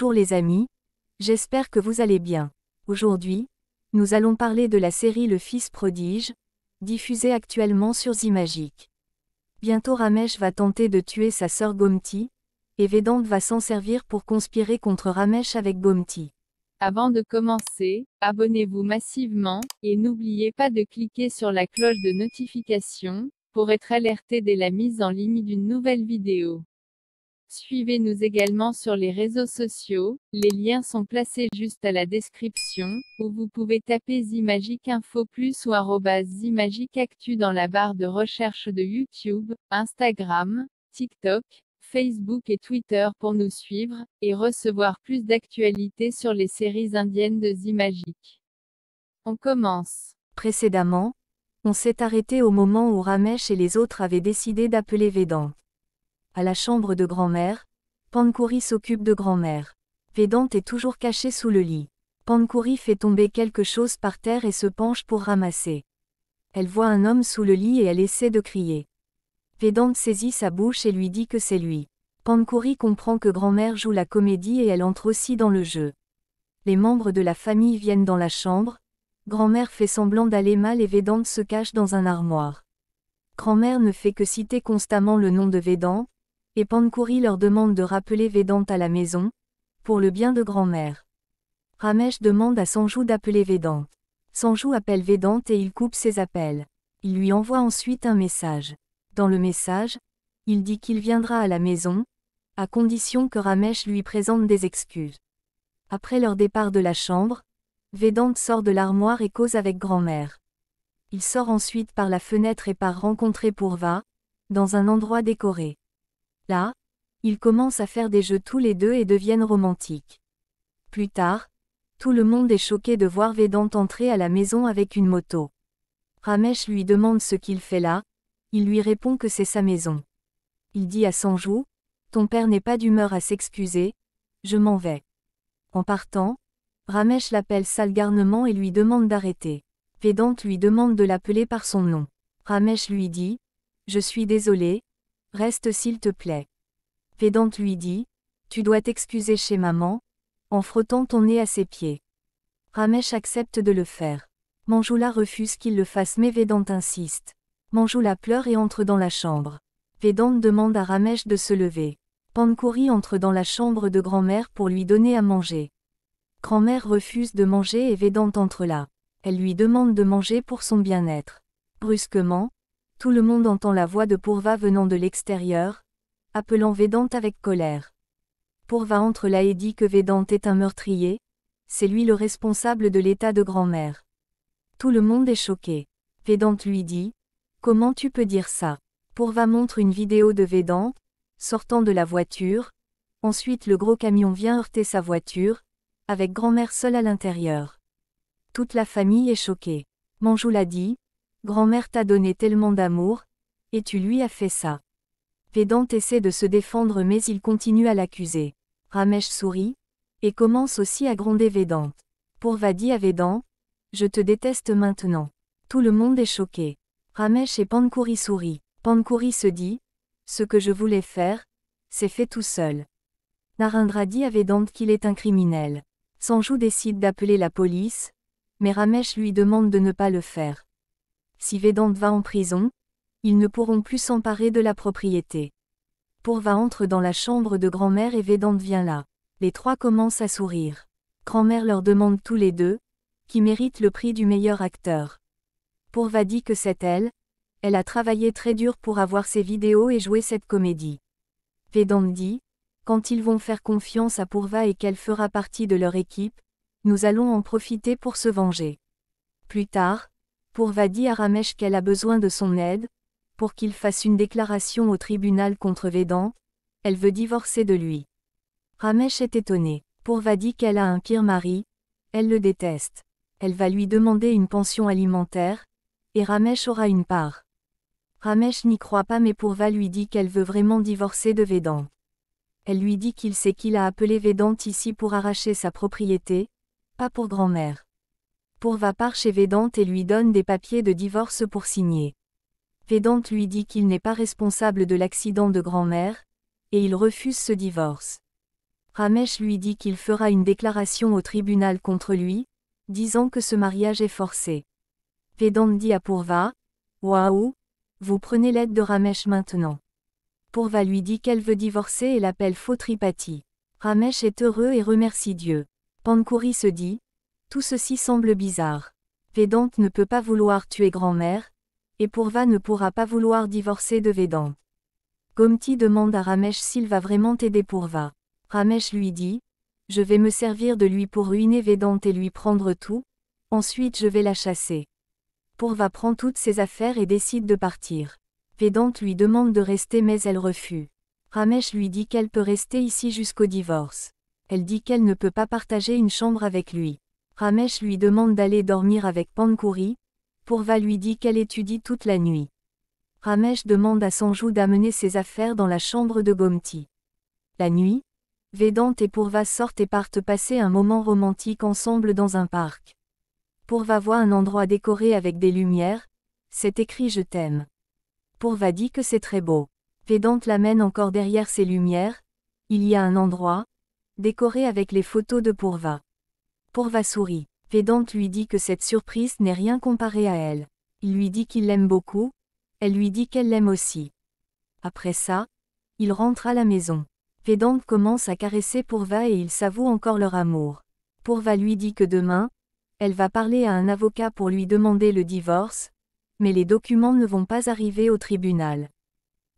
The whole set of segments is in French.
Bonjour les amis, j'espère que vous allez bien. Aujourd'hui, nous allons parler de la série Le Fils prodige, diffusée actuellement sur Zimagique. Bientôt Ramesh va tenter de tuer sa sœur Gomti, et Vedant va s'en servir pour conspirer contre Ramesh avec Gomti. Avant de commencer, abonnez-vous massivement, et n'oubliez pas de cliquer sur la cloche de notification, pour être alerté dès la mise en ligne d'une nouvelle vidéo. Suivez-nous également sur les réseaux sociaux, les liens sont placés juste à la description, ou vous pouvez taper zimagicinfo Info Plus ou Zimagic Actu dans la barre de recherche de YouTube, Instagram, TikTok, Facebook et Twitter pour nous suivre, et recevoir plus d'actualités sur les séries indiennes de Zimagic. On commence. Précédemment, on s'est arrêté au moment où Ramesh et les autres avaient décidé d'appeler Vedant à la chambre de grand-mère, Pankouri s'occupe de grand-mère. Vedante est toujours cachée sous le lit. Pankouri fait tomber quelque chose par terre et se penche pour ramasser. Elle voit un homme sous le lit et elle essaie de crier. Vedante saisit sa bouche et lui dit que c'est lui. Pankouri comprend que grand-mère joue la comédie et elle entre aussi dans le jeu. Les membres de la famille viennent dans la chambre, grand-mère fait semblant d'aller mal et Vedante se cache dans un armoire. Grand-mère ne fait que citer constamment le nom de Védante, et leur demande de rappeler Védante à la maison, pour le bien de grand-mère. Ramesh demande à Sanjou d'appeler Védante. Sanjou appelle Védante et il coupe ses appels. Il lui envoie ensuite un message. Dans le message, il dit qu'il viendra à la maison, à condition que Ramesh lui présente des excuses. Après leur départ de la chambre, Védante sort de l'armoire et cause avec grand-mère. Il sort ensuite par la fenêtre et part rencontrer Pourva, dans un endroit décoré. Là, ils commencent à faire des jeux tous les deux et deviennent romantiques. Plus tard, tout le monde est choqué de voir Vedant entrer à la maison avec une moto. Ramesh lui demande ce qu'il fait là, il lui répond que c'est sa maison. Il dit à Sanjou, Ton père n'est pas d'humeur à s'excuser, je m'en vais. En partant, Ramesh l'appelle salgarnement et lui demande d'arrêter. Vedant lui demande de l'appeler par son nom. Ramesh lui dit, Je suis désolé, Reste s'il te plaît. Védante lui dit, Tu dois t'excuser chez maman, en frottant ton nez à ses pieds. Ramesh accepte de le faire. Manjoula refuse qu'il le fasse mais Védante insiste. Manjoula pleure et entre dans la chambre. Védante demande à Ramesh de se lever. Pankuri entre dans la chambre de grand-mère pour lui donner à manger. Grand-mère refuse de manger et Védante entre là. Elle lui demande de manger pour son bien-être. Brusquement, tout le monde entend la voix de Pourva venant de l'extérieur, appelant Vedante avec colère. Pourva entre là et dit que Vedante est un meurtrier, c'est lui le responsable de l'état de grand-mère. Tout le monde est choqué. Vedante lui dit Comment tu peux dire ça Pourva montre une vidéo de Védante sortant de la voiture. Ensuite, le gros camion vient heurter sa voiture, avec grand-mère seule à l'intérieur. Toute la famille est choquée. Manjou l'a dit Grand-mère t'a donné tellement d'amour, et tu lui as fait ça. Vedant essaie de se défendre mais il continue à l'accuser. Ramesh sourit, et commence aussi à gronder Védante. Pour dit à Vedant, « je te déteste maintenant. Tout le monde est choqué. Ramesh et Pankuri sourit. Pankuri se dit, ce que je voulais faire, c'est fait tout seul. Narendra dit à Vedant qu'il est un criminel. Sanjou décide d'appeler la police, mais Ramesh lui demande de ne pas le faire. Si Vedant va en prison, ils ne pourront plus s'emparer de la propriété. Pourva entre dans la chambre de grand-mère et Vedant vient là. Les trois commencent à sourire. Grand-mère leur demande tous les deux, qui mérite le prix du meilleur acteur. Pourva dit que c'est elle, elle a travaillé très dur pour avoir ces vidéos et jouer cette comédie. Vedant dit, quand ils vont faire confiance à Pourva et qu'elle fera partie de leur équipe, nous allons en profiter pour se venger. Plus tard, Pourva dit à Ramesh qu'elle a besoin de son aide, pour qu'il fasse une déclaration au tribunal contre Védan, elle veut divorcer de lui. Ramesh est étonné. Pourva dit qu'elle a un pire mari, elle le déteste. Elle va lui demander une pension alimentaire, et Ramesh aura une part. Ramesh n'y croit pas mais Pourva lui dit qu'elle veut vraiment divorcer de Védan. Elle lui dit qu'il sait qu'il a appelé Védant ici pour arracher sa propriété, pas pour grand-mère. Pourva part chez Vedante et lui donne des papiers de divorce pour signer. Vedante lui dit qu'il n'est pas responsable de l'accident de grand-mère, et il refuse ce divorce. Ramesh lui dit qu'il fera une déclaration au tribunal contre lui, disant que ce mariage est forcé. Vedante dit à Pourva, Waouh, vous prenez l'aide de Ramesh maintenant. Pourva lui dit qu'elle veut divorcer et l'appelle faux Ramesh est heureux et remercie Dieu. Pankuri se dit, tout ceci semble bizarre. Vedante ne peut pas vouloir tuer grand-mère, et Pourva ne pourra pas vouloir divorcer de Vedante. Gomti demande à Ramesh s'il va vraiment t'aider Pourva. Ramesh lui dit Je vais me servir de lui pour ruiner Vedante et lui prendre tout, ensuite je vais la chasser. Pourva prend toutes ses affaires et décide de partir. Vedante lui demande de rester mais elle refuse. Ramesh lui dit qu'elle peut rester ici jusqu'au divorce. Elle dit qu'elle ne peut pas partager une chambre avec lui. Ramesh lui demande d'aller dormir avec Pankuri, Pourva lui dit qu'elle étudie toute la nuit. Ramesh demande à Sanju d'amener ses affaires dans la chambre de Gomti. La nuit, Vedante et Pourva sortent et partent passer un moment romantique ensemble dans un parc. Pourva voit un endroit décoré avec des lumières, c'est écrit Je t'aime. Pourva dit que c'est très beau. Vedante l'amène encore derrière ces lumières, il y a un endroit, décoré avec les photos de Pourva. Pourva sourit. Védante lui dit que cette surprise n'est rien comparée à elle. Il lui dit qu'il l'aime beaucoup, elle lui dit qu'elle l'aime aussi. Après ça, il rentre à la maison. Védante commence à caresser Pourva et il s'avoue encore leur amour. Pourva lui dit que demain, elle va parler à un avocat pour lui demander le divorce, mais les documents ne vont pas arriver au tribunal.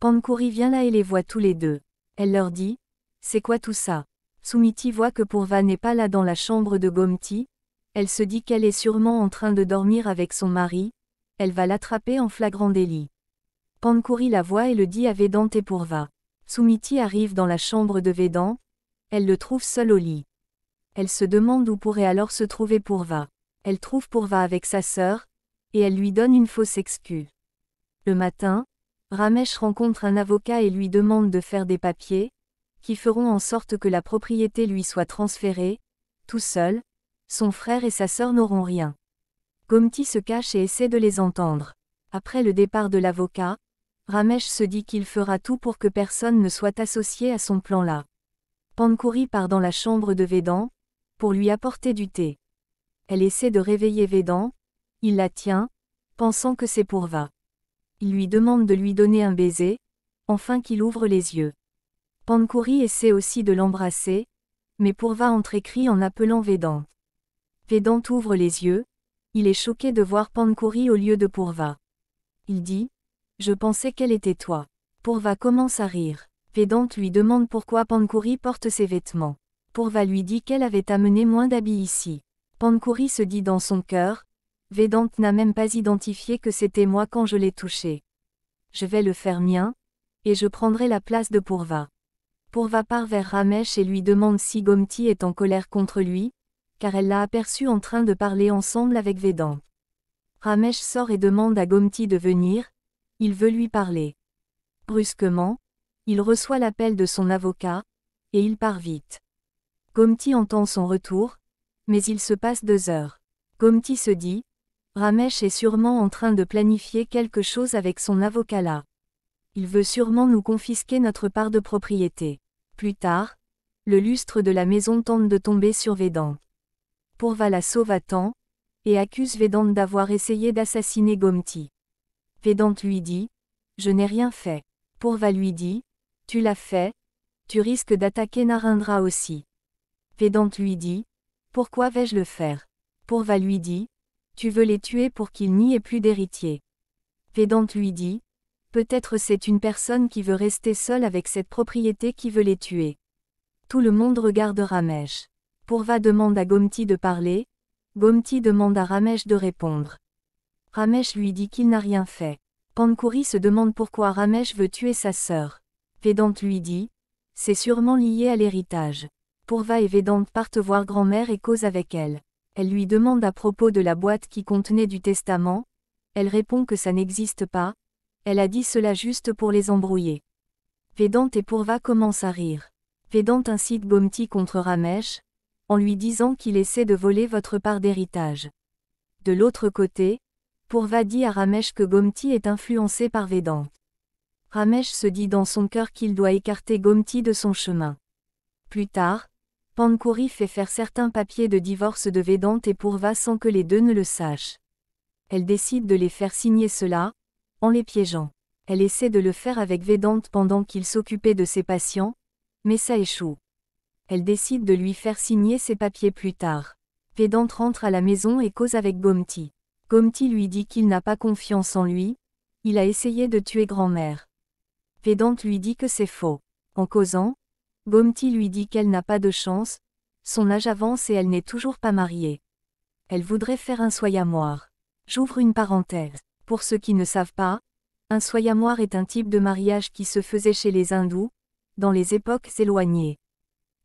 Pankouri vient là et les voit tous les deux. Elle leur dit, C'est quoi tout ça Soumiti voit que Pourva n'est pas là dans la chambre de Gomti, elle se dit qu'elle est sûrement en train de dormir avec son mari, elle va l'attraper en flagrant délit. Pankuri la voit et le dit à Vedant et Pourva. Soumiti arrive dans la chambre de Vedant, elle le trouve seul au lit. Elle se demande où pourrait alors se trouver Pourva. Elle trouve Pourva avec sa sœur, et elle lui donne une fausse excuse. Le matin, Ramesh rencontre un avocat et lui demande de faire des papiers, qui feront en sorte que la propriété lui soit transférée, tout seul, son frère et sa sœur n'auront rien. Gomti se cache et essaie de les entendre. Après le départ de l'avocat, Ramesh se dit qu'il fera tout pour que personne ne soit associé à son plan-là. Pankuri part dans la chambre de Védan, pour lui apporter du thé. Elle essaie de réveiller Védan, il la tient, pensant que c'est pour va. Il lui demande de lui donner un baiser, enfin qu'il ouvre les yeux. Pankuri essaie aussi de l'embrasser, mais Pourva entre-écrit en appelant Vedant. Vedant ouvre les yeux, il est choqué de voir Pankuri au lieu de Pourva. Il dit Je pensais qu'elle était toi. Pourva commence à rire. Vedant lui demande pourquoi Pankuri porte ses vêtements. Pourva lui dit qu'elle avait amené moins d'habits ici. Pankuri se dit dans son cœur Vedant n'a même pas identifié que c'était moi quand je l'ai touché. Je vais le faire mien, et je prendrai la place de Pourva pourva vers Ramesh et lui demande si Gomti est en colère contre lui, car elle l'a aperçu en train de parler ensemble avec Vedant. Ramesh sort et demande à Gomti de venir, il veut lui parler. Brusquement, il reçoit l'appel de son avocat, et il part vite. Gomti entend son retour, mais il se passe deux heures. Gomti se dit, Ramesh est sûrement en train de planifier quelque chose avec son avocat là il veut sûrement nous confisquer notre part de propriété. Plus tard, le lustre de la maison tente de tomber sur Vedant. la sauve et accuse Vedant d'avoir essayé d'assassiner Gomti. Vedant lui dit Je n'ai rien fait. Pourva lui dit Tu l'as fait, tu risques d'attaquer Narendra aussi. Vedant lui dit Pourquoi vais-je le faire Pourva lui dit Tu veux les tuer pour qu'il n'y ait plus d'héritier. Vedant lui dit Peut-être c'est une personne qui veut rester seule avec cette propriété qui veut les tuer. Tout le monde regarde Ramesh. Pourva demande à Gomti de parler. Gomti demande à Ramesh de répondre. Ramesh lui dit qu'il n'a rien fait. Pankuri se demande pourquoi Ramesh veut tuer sa sœur. Vedante lui dit C'est sûrement lié à l'héritage. Pourva et Vedante partent voir grand-mère et causent avec elle. Elle lui demande à propos de la boîte qui contenait du testament. Elle répond que ça n'existe pas, elle a dit cela juste pour les embrouiller. Vedant et Pourva commencent à rire. Vedant incite Gomti contre Ramesh, en lui disant qu'il essaie de voler votre part d'héritage. De l'autre côté, Pourva dit à Ramesh que Gomti est influencé par Vedant. Ramesh se dit dans son cœur qu'il doit écarter Gomti de son chemin. Plus tard, Pankuri fait faire certains papiers de divorce de Vedant et Pourva sans que les deux ne le sachent. Elle décide de les faire signer cela, en les piégeant. Elle essaie de le faire avec Védante pendant qu'il s'occupait de ses patients, mais ça échoue. Elle décide de lui faire signer ses papiers plus tard. Védante rentre à la maison et cause avec Gomti. Gomti lui dit qu'il n'a pas confiance en lui, il a essayé de tuer grand-mère. Védante lui dit que c'est faux. En causant, Gomti lui dit qu'elle n'a pas de chance, son âge avance et elle n'est toujours pas mariée. Elle voudrait faire un soyamoir. J'ouvre une parenthèse. Pour ceux qui ne savent pas, un soyamoir est un type de mariage qui se faisait chez les hindous, dans les époques éloignées.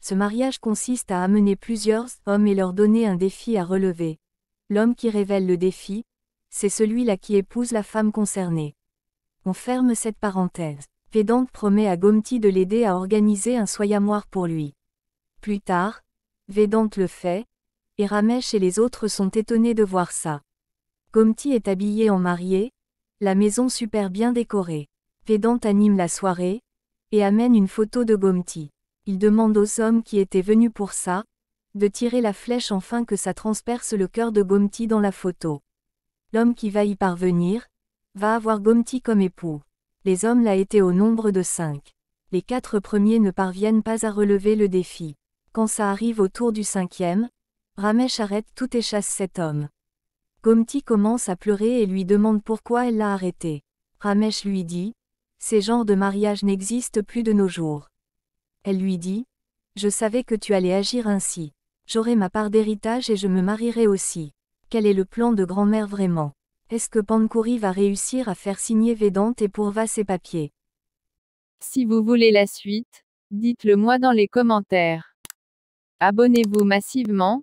Ce mariage consiste à amener plusieurs hommes et leur donner un défi à relever. L'homme qui révèle le défi, c'est celui-là qui épouse la femme concernée. On ferme cette parenthèse. Vedant promet à Gomti de l'aider à organiser un soyamoir pour lui. Plus tard, Vedant le fait, et Ramesh et les autres sont étonnés de voir ça. Gomti est habillé en marié, la maison super bien décorée. Pédante anime la soirée, et amène une photo de Gomti. Il demande aux hommes qui étaient venus pour ça, de tirer la flèche enfin que ça transperce le cœur de Gomti dans la photo. L'homme qui va y parvenir, va avoir Gomti comme époux. Les hommes l'a été au nombre de cinq. Les quatre premiers ne parviennent pas à relever le défi. Quand ça arrive au tour du cinquième, Ramesh arrête tout et chasse cet homme. Gomti commence à pleurer et lui demande pourquoi elle l'a arrêté. Ramesh lui dit Ces genres de mariage n'existent plus de nos jours. Elle lui dit Je savais que tu allais agir ainsi. J'aurai ma part d'héritage et je me marierai aussi. Quel est le plan de grand-mère vraiment Est-ce que Pankuri va réussir à faire signer Vedante et Pourva ses papiers Si vous voulez la suite, dites-le moi dans les commentaires. Abonnez-vous massivement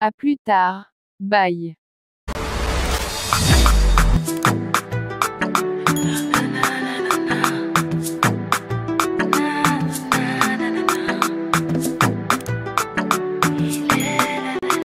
à plus tard. Bye.